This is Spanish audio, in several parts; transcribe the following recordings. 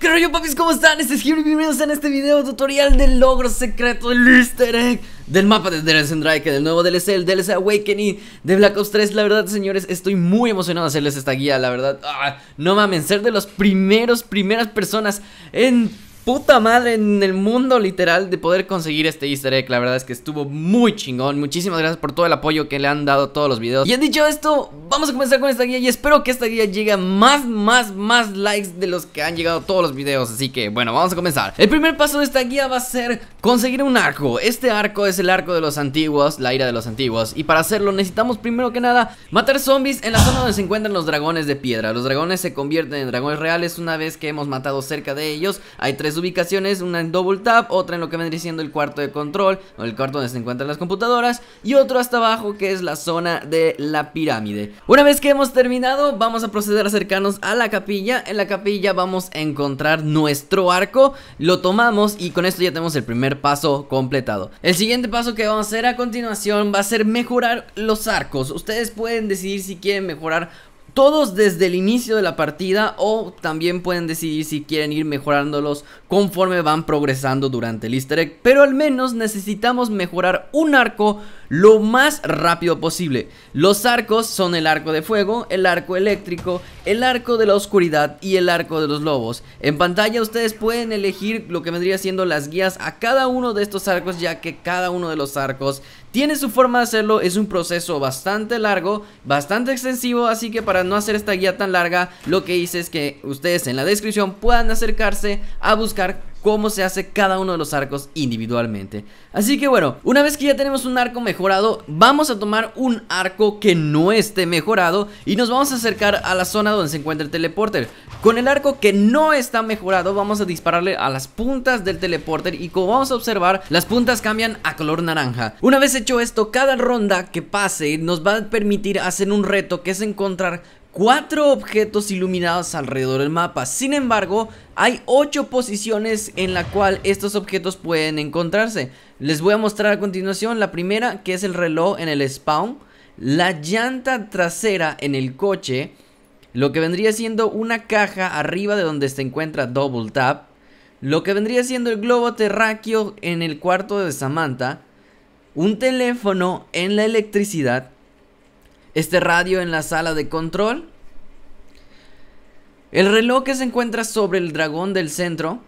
¿Qué rollo papis? ¿Cómo están? Este es Hero y bienvenidos en este video tutorial del logro secreto del easter egg del mapa de Dresden Drake, del nuevo DLC, el DLC Awakening de Black Ops 3. La verdad, señores, estoy muy emocionado de hacerles esta guía, la verdad. Ah, no mamen, ser de los primeros, primeras personas en puta madre en el mundo literal de poder conseguir este easter egg. La verdad es que estuvo muy chingón. Muchísimas gracias por todo el apoyo que le han dado todos los videos. Y han dicho esto, vamos a comenzar con esta guía y espero que esta guía llegue a más, más, más likes de los que han llegado todos los videos. Así que bueno, vamos a comenzar. El primer paso de esta guía va a ser conseguir un arco. Este arco es el arco de los antiguos, la ira de los antiguos. Y para hacerlo necesitamos primero que nada matar zombies en la zona donde se encuentran los dragones de piedra. Los dragones se convierten en dragones reales una vez que hemos matado cerca de ellos. Hay tres ubicaciones, una en double tap, otra en lo que vendría siendo el cuarto de control o el cuarto donde se encuentran las computadoras y otro hasta abajo que es la zona de la pirámide. Una vez que hemos terminado, vamos a proceder a acercarnos a la capilla. En la capilla vamos a encontrar nuestro arco, lo tomamos y con esto ya tenemos el primer paso completado. El siguiente paso que vamos a hacer a continuación va a ser mejorar los arcos. Ustedes pueden decidir si quieren mejorar todos desde el inicio de la partida o también pueden decidir si quieren ir mejorándolos conforme van progresando durante el easter egg. Pero al menos necesitamos mejorar un arco lo más rápido posible. Los arcos son el arco de fuego, el arco eléctrico, el arco de la oscuridad y el arco de los lobos. En pantalla ustedes pueden elegir lo que vendría siendo las guías a cada uno de estos arcos ya que cada uno de los arcos tiene su forma de hacerlo, es un proceso bastante largo, bastante extensivo, así que para no hacer esta guía tan larga, lo que hice es que ustedes en la descripción puedan acercarse a buscar cómo se hace cada uno de los arcos individualmente. Así que bueno, una vez que ya tenemos un arco mejorado, vamos a tomar un arco que no esté mejorado y nos vamos a acercar a la zona donde se encuentra el teleporter. Con el arco que no está mejorado, vamos a dispararle a las puntas del teleporter y como vamos a observar, las puntas cambian a color naranja. Una vez hecho esto, cada ronda que pase nos va a permitir hacer un reto que es encontrar cuatro objetos iluminados alrededor del mapa. Sin embargo, hay ocho posiciones en la cual estos objetos pueden encontrarse. Les voy a mostrar a continuación la primera, que es el reloj en el spawn, la llanta trasera en el coche, lo que vendría siendo una caja arriba de donde se encuentra Double Tap, lo que vendría siendo el globo terráqueo en el cuarto de Samantha, un teléfono en la electricidad, este radio en la sala de control. El reloj que se encuentra sobre el dragón del centro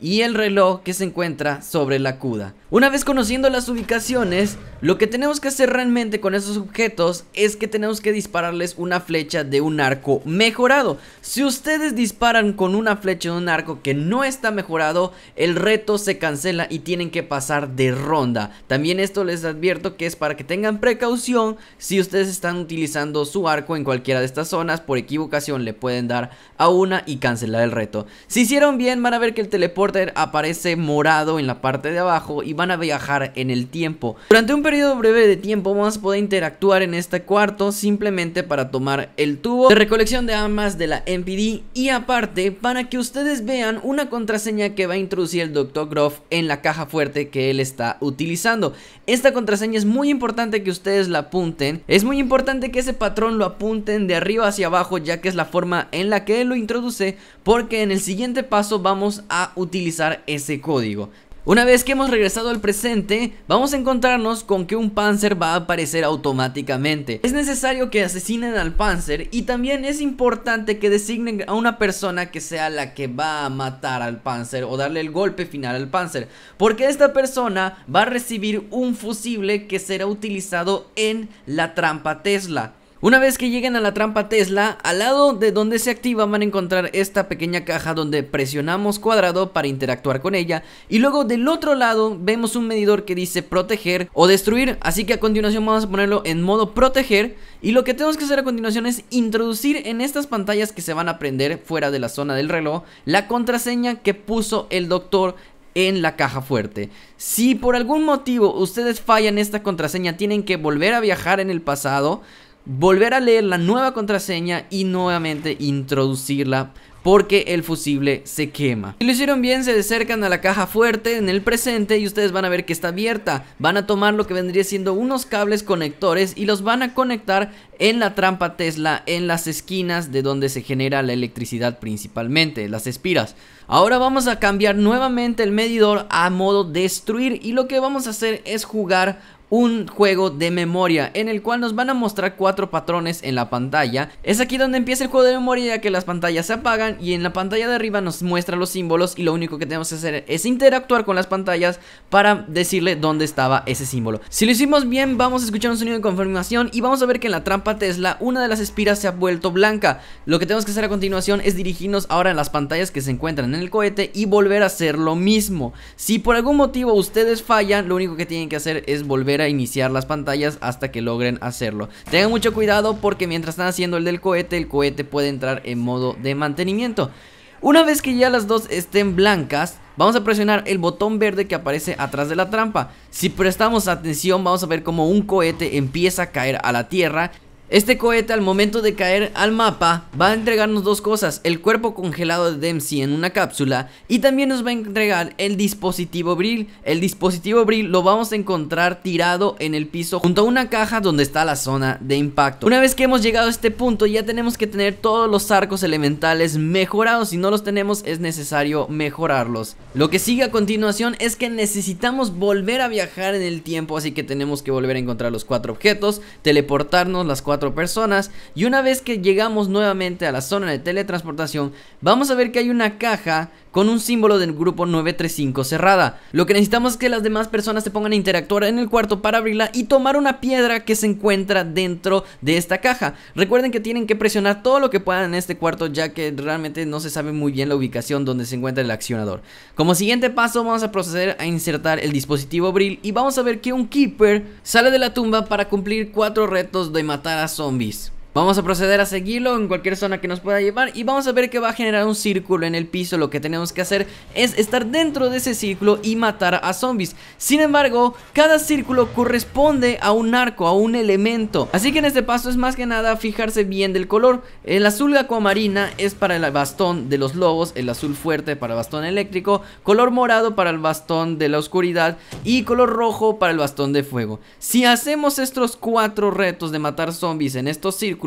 y el reloj que se encuentra sobre la CUDA. Una vez conociendo las ubicaciones, lo que tenemos que hacer realmente con esos objetos es que tenemos que dispararles una flecha de un arco mejorado. Si ustedes disparan con una flecha de un arco que no está mejorado, el reto se cancela y tienen que pasar de ronda. También esto les advierto que es para que tengan precaución si ustedes están utilizando su arco en cualquiera de estas zonas, por equivocación le pueden dar a una y cancelar el reto. Si hicieron bien van a ver que el teleporte aparece morado en la parte de abajo y van a viajar en el tiempo. Durante un periodo breve de tiempo vamos a poder interactuar en este cuarto simplemente para tomar el tubo de recolección de armas de la MPD y aparte para que ustedes vean una contraseña que va a introducir el Dr. Groff en la caja fuerte que él está utilizando. Esta contraseña es muy importante que ustedes la apunten. Es muy importante que ese patrón lo apunten de arriba hacia abajo ya que es la forma en la que él lo introduce porque en el siguiente paso vamos a utilizar utilizar ese código. Una vez que hemos regresado al presente, vamos a encontrarnos con que un Panzer va a aparecer automáticamente. Es necesario que asesinen al Panzer y también es importante que designen a una persona que sea la que va a matar al Panzer o darle el golpe final al Panzer. Porque esta persona va a recibir un fusible que será utilizado en la trampa Tesla. Una vez que lleguen a la trampa Tesla, al lado de donde se activa van a encontrar esta pequeña caja donde presionamos cuadrado para interactuar con ella y luego del otro lado vemos un medidor que dice proteger o destruir, así que a continuación vamos a ponerlo en modo proteger y lo que tenemos que hacer a continuación es introducir en estas pantallas que se van a prender fuera de la zona del reloj la contraseña que puso el doctor en la caja fuerte. Si por algún motivo ustedes fallan esta contraseña, tienen que volver a viajar en el pasado volver a leer la nueva contraseña y nuevamente introducirla porque el fusible se quema. Si lo hicieron bien, se acercan a la caja fuerte en el presente y ustedes van a ver que está abierta. Van a tomar lo que vendría siendo unos cables conectores y los van a conectar en la trampa Tesla en las esquinas de donde se genera la electricidad principalmente, las espiras. Ahora vamos a cambiar nuevamente el medidor a modo destruir y lo que vamos a hacer es jugar un juego de memoria en el cual nos van a mostrar cuatro patrones en la pantalla. Es aquí donde empieza el juego de memoria ya que las pantallas se apagan y en la pantalla de arriba nos muestra los símbolos y lo único que tenemos que hacer es interactuar con las pantallas para decirle dónde estaba ese símbolo. Si lo hicimos bien vamos a escuchar un sonido de confirmación y vamos a ver que en la trampa Tesla una de las espiras se ha vuelto blanca. Lo que tenemos que hacer a continuación es dirigirnos ahora a las pantallas que se encuentran en el cohete y volver a hacer lo mismo. Si por algún motivo ustedes fallan lo único que tienen que hacer es volver a iniciar las pantallas hasta que logren hacerlo. Tengan mucho cuidado porque mientras están haciendo el del cohete, el cohete puede entrar en modo de mantenimiento. Una vez que ya las dos estén blancas, vamos a presionar el botón verde que aparece atrás de la trampa. Si prestamos atención, vamos a ver cómo un cohete empieza a caer a la tierra este cohete al momento de caer al mapa va a entregarnos dos cosas, el cuerpo congelado de Dempsey en una cápsula y también nos va a entregar el dispositivo Brill. El dispositivo Brill lo vamos a encontrar tirado en el piso junto a una caja donde está la zona de impacto. Una vez que hemos llegado a este punto ya tenemos que tener todos los arcos elementales mejorados, si no los tenemos es necesario mejorarlos. Lo que sigue a continuación es que necesitamos volver a viajar en el tiempo, así que tenemos que volver a encontrar los cuatro objetos, teleportarnos las cuatro personas y una vez que llegamos nuevamente a la zona de teletransportación vamos a ver que hay una caja con un símbolo del grupo 935 cerrada. Lo que necesitamos es que las demás personas se pongan a interactuar en el cuarto para abrirla y tomar una piedra que se encuentra dentro de esta caja. Recuerden que tienen que presionar todo lo que puedan en este cuarto ya que realmente no se sabe muy bien la ubicación donde se encuentra el accionador. Como siguiente paso vamos a proceder a insertar el dispositivo Brill y vamos a ver que un Keeper sale de la tumba para cumplir cuatro retos de matar a zombies. Vamos a proceder a seguirlo en cualquier zona que nos pueda llevar y vamos a ver que va a generar un círculo en el piso. Lo que tenemos que hacer es estar dentro de ese círculo y matar a zombies. Sin embargo, cada círculo corresponde a un arco, a un elemento. Así que en este paso es más que nada fijarse bien del color. El azul acuamarina es para el bastón de los lobos, el azul fuerte para el bastón eléctrico, color morado para el bastón de la oscuridad y color rojo para el bastón de fuego. Si hacemos estos cuatro retos de matar zombies en estos círculos,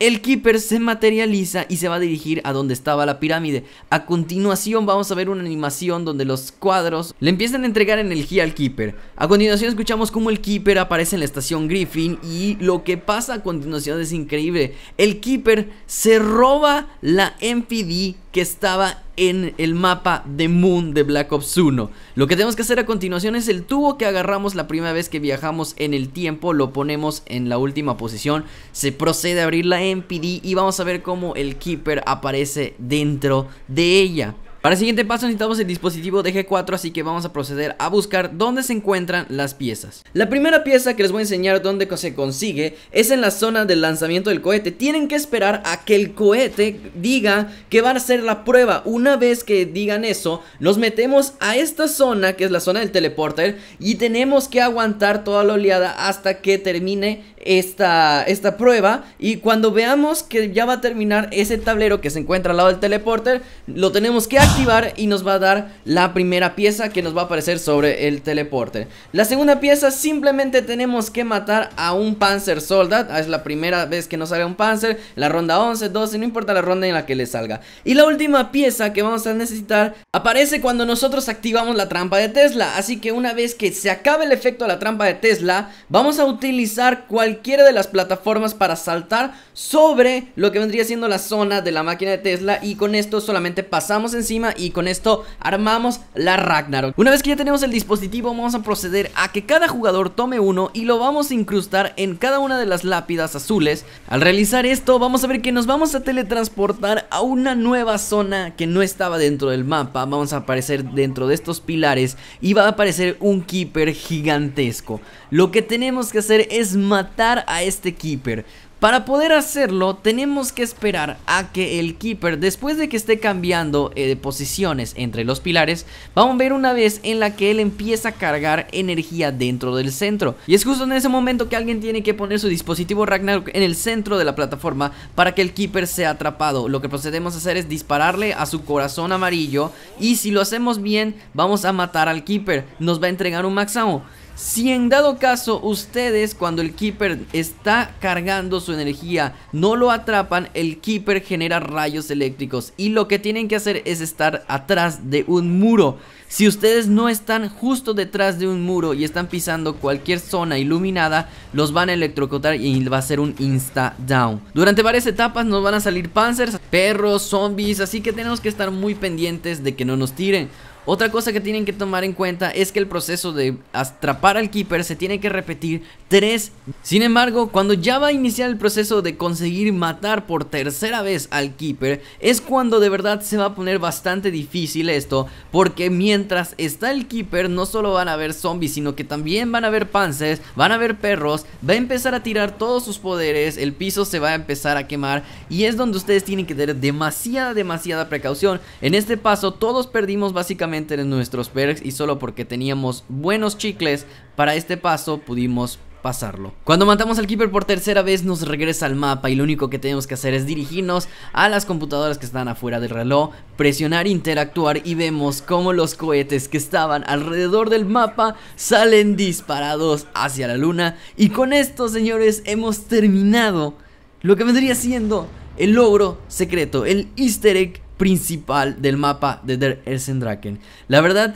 el Keeper se materializa y se va a dirigir a donde estaba la pirámide. A continuación vamos a ver una animación donde los cuadros le empiezan a entregar energía al Keeper. A continuación escuchamos cómo el Keeper aparece en la estación Griffin y lo que pasa a continuación es increíble. El Keeper se roba la MPD que estaba en el mapa de Moon de Black Ops 1. Lo que tenemos que hacer a continuación es el tubo que agarramos la primera vez que viajamos en el tiempo, lo ponemos en la última posición, se procede a abrir la MPD y vamos a ver cómo el Keeper aparece dentro de ella. Para el siguiente paso necesitamos el dispositivo de G4, así que vamos a proceder a buscar dónde se encuentran las piezas. La primera pieza que les voy a enseñar dónde se consigue es en la zona del lanzamiento del cohete. Tienen que esperar a que el cohete diga que van a ser la prueba. Una vez que digan eso, nos metemos a esta zona, que es la zona del teleporter, y tenemos que aguantar toda la oleada hasta que termine esta, esta prueba. Y cuando veamos que ya va a terminar ese tablero que se encuentra al lado del teleporter, lo tenemos que activar y nos va a dar la primera pieza que nos va a aparecer sobre el teleporter. La segunda pieza simplemente tenemos que matar a un Panzer Soldat. Ah, es la primera vez que nos salga un Panzer. La ronda 11, 12, no importa la ronda en la que le salga. Y la última pieza que vamos a necesitar aparece cuando nosotros activamos la trampa de Tesla. Así que una vez que se acabe el efecto de la trampa de Tesla, vamos a utilizar cualquiera de las plataformas para saltar sobre lo que vendría siendo la zona de la máquina de Tesla. Y con esto solamente pasamos encima y con esto armamos la Ragnarok. Una vez que ya tenemos el dispositivo vamos a proceder a que cada jugador tome uno y lo vamos a incrustar en cada una de las lápidas azules. Al realizar esto vamos a ver que nos vamos a teletransportar a una nueva zona que no estaba dentro del mapa. Vamos a aparecer dentro de estos pilares y va a aparecer un keeper gigantesco. Lo que tenemos que hacer es matar a este keeper. Para poder hacerlo tenemos que esperar a que el keeper después de que esté cambiando eh, de posiciones entre los pilares Vamos a ver una vez en la que él empieza a cargar energía dentro del centro Y es justo en ese momento que alguien tiene que poner su dispositivo Ragnarok en el centro de la plataforma Para que el keeper sea atrapado Lo que procedemos a hacer es dispararle a su corazón amarillo Y si lo hacemos bien vamos a matar al keeper Nos va a entregar un máximo. Si en dado caso ustedes cuando el Keeper está cargando su energía no lo atrapan, el Keeper genera rayos eléctricos y lo que tienen que hacer es estar atrás de un muro. Si ustedes no están justo detrás de un muro y están pisando cualquier zona iluminada, los van a electrocutar y va a ser un insta down. Durante varias etapas nos van a salir panzers, perros, zombies, así que tenemos que estar muy pendientes de que no nos tiren. Otra cosa que tienen que tomar en cuenta es que el proceso de atrapar al Keeper se tiene que repetir 3. Sin embargo, cuando ya va a iniciar el proceso de conseguir matar por tercera vez al Keeper, es cuando de verdad se va a poner bastante difícil esto, porque mientras está el Keeper no solo van a haber zombies, sino que también van a haber panzas, van a haber perros, va a empezar a tirar todos sus poderes, el piso se va a empezar a quemar y es donde ustedes tienen que tener demasiada, demasiada precaución. En este paso todos perdimos básicamente nuestros perks y solo porque teníamos buenos chicles, para este paso pudimos pasarlo. Cuando matamos al Keeper por tercera vez nos regresa al mapa y lo único que tenemos que hacer es dirigirnos a las computadoras que están afuera del reloj, presionar, interactuar y vemos cómo los cohetes que estaban alrededor del mapa salen disparados hacia la luna y con esto señores hemos terminado lo que vendría siendo el logro secreto, el easter egg principal del mapa de Der Draken. La verdad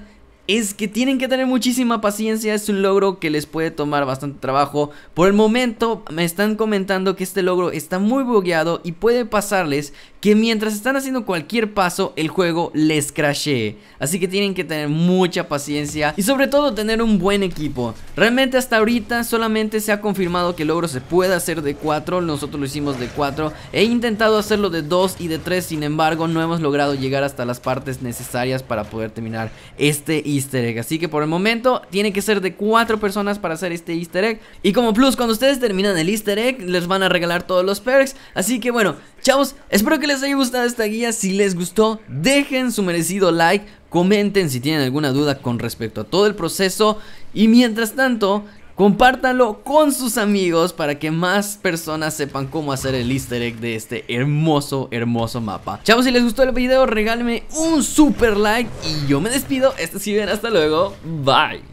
es que tienen que tener muchísima paciencia, es un logro que les puede tomar bastante trabajo. Por el momento me están comentando que este logro está muy bugueado y puede pasarles que mientras están haciendo cualquier paso el juego les crashee. Así que tienen que tener mucha paciencia y sobre todo tener un buen equipo. Realmente hasta ahorita solamente se ha confirmado que el logro se puede hacer de 4, nosotros lo hicimos de 4. He intentado hacerlo de 2 y de 3, sin embargo no hemos logrado llegar hasta las partes necesarias para poder terminar este easter egg. Así que por el momento tiene que ser de 4 personas para hacer este easter egg. Y como plus, cuando ustedes terminan el easter egg les van a regalar todos los perks. Así que bueno, Chavos, espero que les haya gustado esta guía. Si les gustó, dejen su merecido like. Comenten si tienen alguna duda con respecto a todo el proceso. Y mientras tanto, compártanlo con sus amigos para que más personas sepan cómo hacer el easter egg de este hermoso, hermoso mapa. Chavos, si les gustó el video, regálenme un super like. Y yo me despido. Este es bien, hasta luego. Bye.